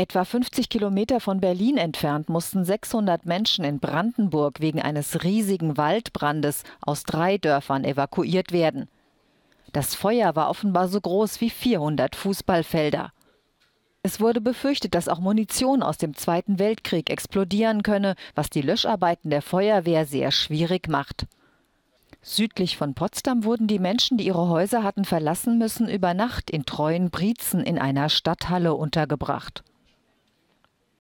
Etwa 50 Kilometer von Berlin entfernt mussten 600 Menschen in Brandenburg wegen eines riesigen Waldbrandes aus drei Dörfern evakuiert werden. Das Feuer war offenbar so groß wie 400 Fußballfelder. Es wurde befürchtet, dass auch Munition aus dem Zweiten Weltkrieg explodieren könne, was die Löscharbeiten der Feuerwehr sehr schwierig macht. Südlich von Potsdam wurden die Menschen, die ihre Häuser hatten verlassen müssen, über Nacht in treuen Briezen in einer Stadthalle untergebracht.